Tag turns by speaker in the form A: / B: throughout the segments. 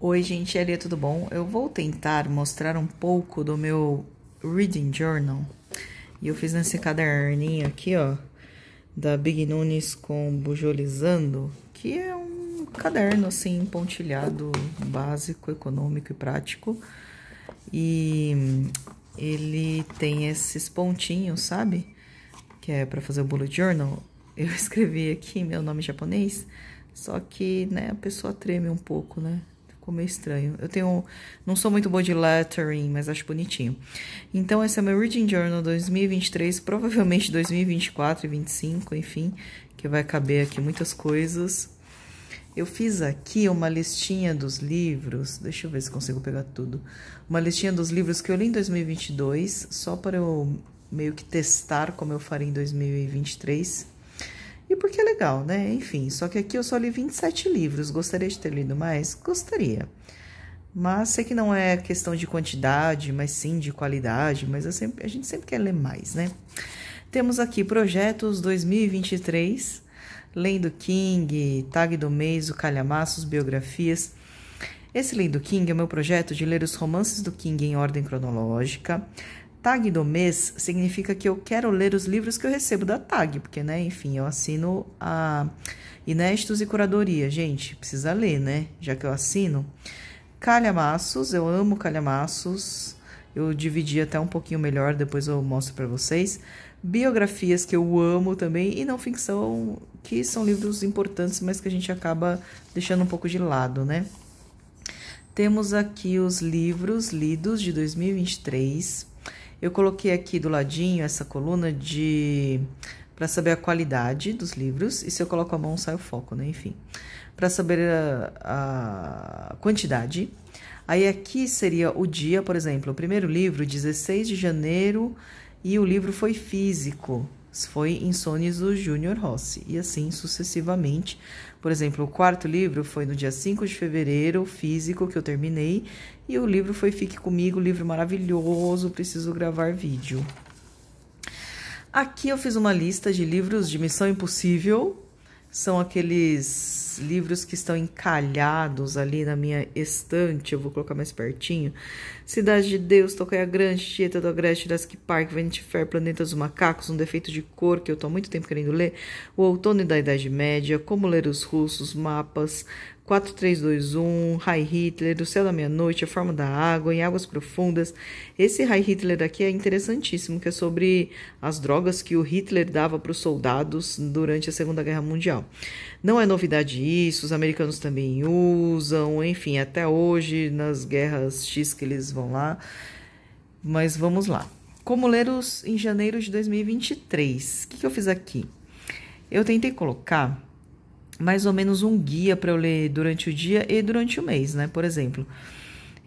A: Oi, gente, Elia, tudo bom? Eu vou tentar mostrar um pouco do meu Reading Journal. E eu fiz nesse caderninho aqui, ó, da Big Nunes com Bujolizando, que é um caderno, assim, pontilhado, básico, econômico e prático. E ele tem esses pontinhos, sabe? Que é para fazer o bullet journal. Eu escrevi aqui meu nome japonês, só que, né, a pessoa treme um pouco, né? como meio estranho. Eu tenho. Não sou muito boa de lettering, mas acho bonitinho. Então, esse é meu Reading Journal 2023, provavelmente 2024 e 2025, enfim, que vai caber aqui muitas coisas. Eu fiz aqui uma listinha dos livros. Deixa eu ver se consigo pegar tudo. Uma listinha dos livros que eu li em 2022, só para eu meio que testar como eu farei em 2023 legal, né? Enfim, só que aqui eu só li 27 livros. Gostaria de ter lido mais? Gostaria. Mas sei que não é questão de quantidade, mas sim de qualidade, mas sempre, a gente sempre quer ler mais, né? Temos aqui projetos 2023, Lendo King, Tag do Mês, o Calhamaços, biografias. Esse Lendo King é o meu projeto de ler os romances do King em ordem cronológica, Tag do mês significa que eu quero ler os livros que eu recebo da Tag, porque, né, enfim, eu assino a Inestos e Curadoria. Gente, precisa ler, né? Já que eu assino. Calhamaços, eu amo calhamaços. Eu dividi até um pouquinho melhor, depois eu mostro para vocês. Biografias que eu amo também e não ficção, que são livros importantes, mas que a gente acaba deixando um pouco de lado, né? Temos aqui os livros lidos de 2023 eu coloquei aqui do ladinho essa coluna de para saber a qualidade dos livros e se eu coloco a mão sai o foco, né? Enfim, para saber a, a quantidade. Aí aqui seria o dia, por exemplo, o primeiro livro, 16 de janeiro, e o livro foi físico foi Insônias do Júnior Rossi, e assim sucessivamente. Por exemplo, o quarto livro foi no dia 5 de fevereiro, Físico, que eu terminei, e o livro foi Fique Comigo, livro maravilhoso, preciso gravar vídeo. Aqui eu fiz uma lista de livros de Missão Impossível, são aqueles livros que estão encalhados ali na minha estante, eu vou colocar mais pertinho. Cidade de Deus, Tocaia Grande, Tieta do Agreste, Jurassic Park, Vanity Fair, Planeta dos Macacos, Um Defeito de Cor, que eu estou há muito tempo querendo ler, O Outono da Idade Média, Como Ler os Russos, Mapas, 4321, High Hitler, O Céu da Meia-Noite, A Forma da Água, Em Águas Profundas. Esse High Hitler aqui é interessantíssimo, que é sobre as drogas que o Hitler dava para os soldados durante a Segunda Guerra Mundial. Não é novidade isso, os americanos também usam, enfim, até hoje nas guerras X que eles vão lá. Mas vamos lá. Como ler os em janeiro de 2023? O que, que eu fiz aqui? Eu tentei colocar mais ou menos um guia para eu ler durante o dia e durante o mês, né? Por exemplo,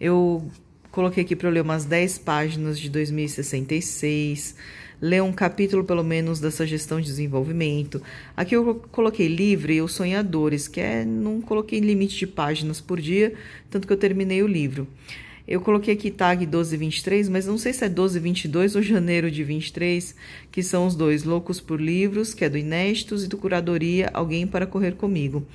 A: eu coloquei aqui para eu ler umas 10 páginas de 2066, ler um capítulo pelo menos dessa gestão de desenvolvimento. Aqui eu coloquei livre e os sonhadores, que é não coloquei limite de páginas por dia, tanto que eu terminei o livro. Eu coloquei aqui tag 1223, mas não sei se é 1222 ou janeiro de 23, que são os dois, Loucos por Livros, que é do Inéditos, e do Curadoria, Alguém para Correr Comigo.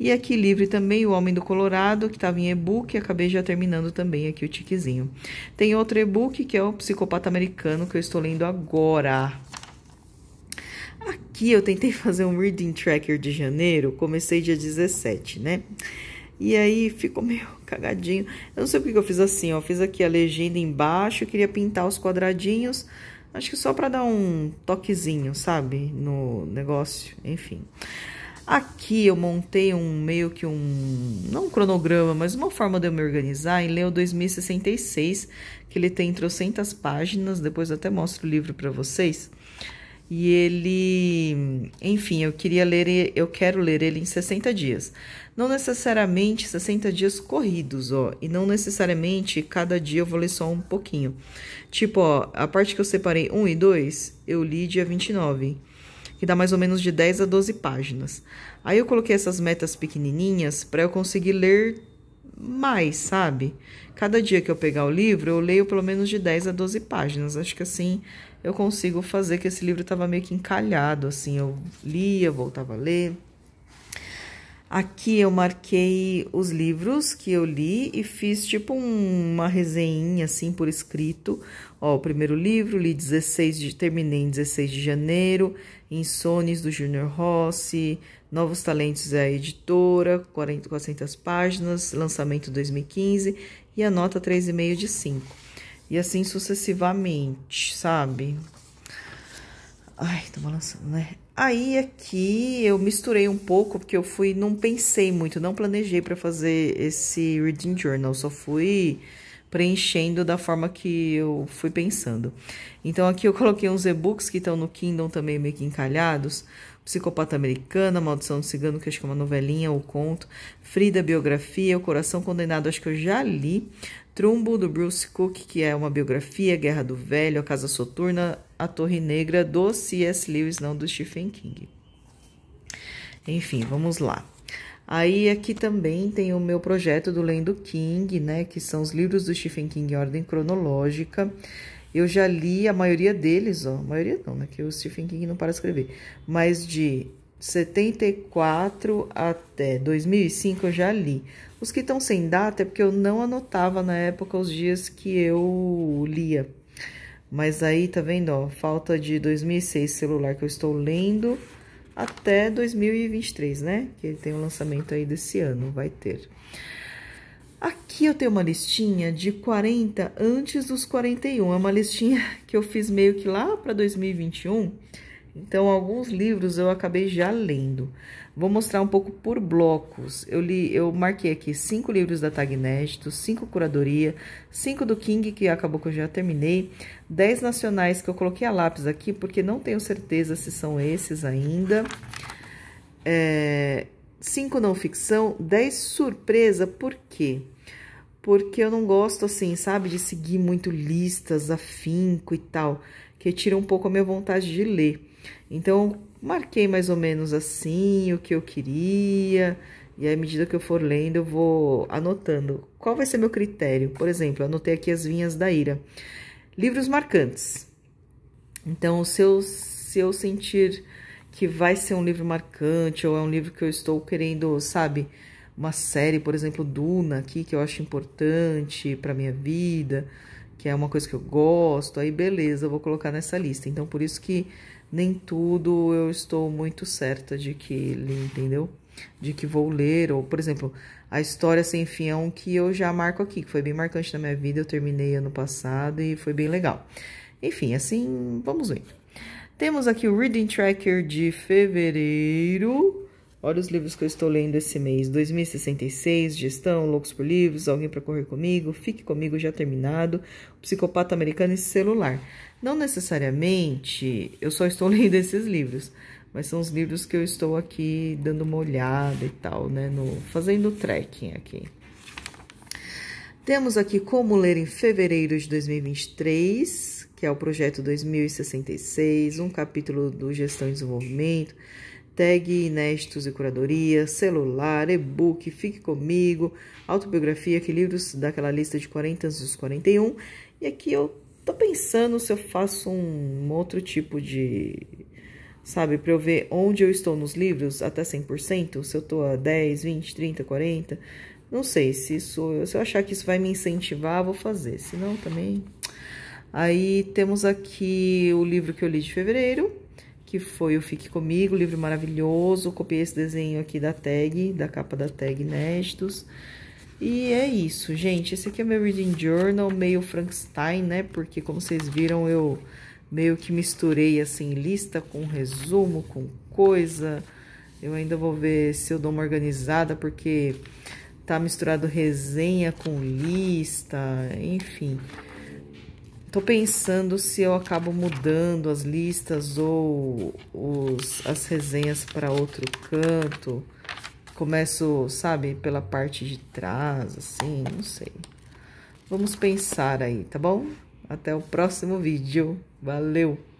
A: E aqui livre também o Homem do Colorado, que estava em e-book, acabei já terminando também aqui o tiquezinho. Tem outro e-book, que é o Psicopata Americano, que eu estou lendo agora. Aqui eu tentei fazer um reading tracker de janeiro, comecei dia 17, né? E aí ficou meio cagadinho. Eu não sei porque eu fiz assim, ó. Eu fiz aqui a legenda embaixo, queria pintar os quadradinhos. Acho que só para dar um toquezinho, sabe? No negócio, enfim. Aqui eu montei um meio que um, não um cronograma, mas uma forma de eu me organizar em ler o 2066, que ele tem trocentas páginas, depois eu até mostro o livro para vocês. E ele, enfim, eu queria ler, eu quero ler ele em 60 dias. Não necessariamente 60 dias corridos, ó, e não necessariamente cada dia eu vou ler só um pouquinho. Tipo, ó, a parte que eu separei 1 e 2, eu li dia 29, que dá mais ou menos de 10 a 12 páginas. Aí eu coloquei essas metas pequenininhas para eu conseguir ler mais, sabe? Cada dia que eu pegar o livro, eu leio pelo menos de 10 a 12 páginas. Acho que assim eu consigo fazer, que esse livro estava meio que encalhado, assim, eu lia, voltava a ler. Aqui eu marquei os livros que eu li e fiz tipo uma resenha assim por escrito. Ó, o primeiro livro li 16 de, terminei em 16 de janeiro, Insones do Júnior Rossi, Novos Talentos é a editora, 40, 400 páginas, lançamento 2015 e a nota 3,5 de 5. E assim sucessivamente, sabe? Ai, tô balançando, né? Aí aqui eu misturei um pouco, porque eu fui, não pensei muito, não planejei para fazer esse reading journal, só fui preenchendo da forma que eu fui pensando. Então aqui eu coloquei uns e-books que estão no Kindle também meio que encalhados. Psicopata Americana, Maldição do Cigano, que acho que é uma novelinha ou conto. Frida, Biografia, O Coração Condenado, acho que eu já li. Trumbo, do Bruce Cook, que é uma biografia, Guerra do Velho, A Casa Soturna, A Torre Negra, do C.S. Lewis, não do Stephen King. Enfim, vamos lá. Aí aqui também tem o meu projeto do Lendo King, né, que são os livros do Stephen King em ordem cronológica. Eu já li a maioria deles, ó, a maioria não, né, que o Stephen King não para escrever, mas de 74 até 2005 eu já li. Os que estão sem data é porque eu não anotava na época os dias que eu lia. Mas aí, tá vendo, ó, falta de 2006 celular que eu estou lendo até 2023, né? Que tem o um lançamento aí desse ano, vai ter. Aqui eu tenho uma listinha de 40 antes dos 41. É uma listinha que eu fiz meio que lá para 2021 então, alguns livros eu acabei já lendo. Vou mostrar um pouco por blocos. Eu li, eu marquei aqui cinco livros da Tag Inédito, cinco curadoria, cinco do King, que acabou que eu já terminei, dez nacionais que eu coloquei a lápis aqui, porque não tenho certeza se são esses ainda. É, cinco não ficção, dez surpresa, por quê? Porque eu não gosto, assim, sabe, de seguir muito listas, afinco e tal, que tira um pouco a minha vontade de ler. Então, marquei mais ou menos assim o que eu queria, e à medida que eu for lendo, eu vou anotando. Qual vai ser meu critério? Por exemplo, anotei aqui As Vinhas da Ira. Livros marcantes. Então, se eu, se eu sentir que vai ser um livro marcante, ou é um livro que eu estou querendo, sabe, uma série, por exemplo, Duna aqui, que eu acho importante para minha vida, que é uma coisa que eu gosto, aí beleza, eu vou colocar nessa lista. Então, por isso que nem tudo eu estou muito certa de que ele, entendeu? De que vou ler, ou, por exemplo, a história sem fim é um que eu já marco aqui, que foi bem marcante na minha vida, eu terminei ano passado e foi bem legal. Enfim, assim, vamos ver. Temos aqui o Reading Tracker de fevereiro, Olha os livros que eu estou lendo esse mês: 2066, Gestão, Loucos por Livros, Alguém para Correr Comigo, Fique Comigo Já Terminado, Psicopata Americano e Celular. Não necessariamente eu só estou lendo esses livros, mas são os livros que eu estou aqui dando uma olhada e tal, né? No, fazendo trekking aqui. Temos aqui Como Ler em Fevereiro de 2023, que é o projeto 2066, um capítulo do Gestão e Desenvolvimento Tag Inestos e Curadoria, celular, e-book, Fique Comigo, autobiografia, que livros daquela lista de 40 dos 41. E aqui eu tô pensando se eu faço um outro tipo de. Sabe, para eu ver onde eu estou nos livros até 100%, se eu tô a 10, 20, 30, 40. Não sei se isso. Se eu achar que isso vai me incentivar, vou fazer. Se não, também. Aí temos aqui o livro que eu li de fevereiro, que foi o Fique Comigo, livro maravilhoso. Copiei esse desenho aqui da tag, da capa da tag Nestos. E é isso, gente. Esse aqui é meu Reading Journal, meio Frankenstein, né? Porque, como vocês viram, eu meio que misturei, assim, lista com resumo, com coisa. Eu ainda vou ver se eu dou uma organizada, porque tá misturado resenha com lista, enfim... Tô pensando se eu acabo mudando as listas ou os, as resenhas para outro canto. Começo, sabe, pela parte de trás, assim, não sei. Vamos pensar aí, tá bom? Até o próximo vídeo. Valeu!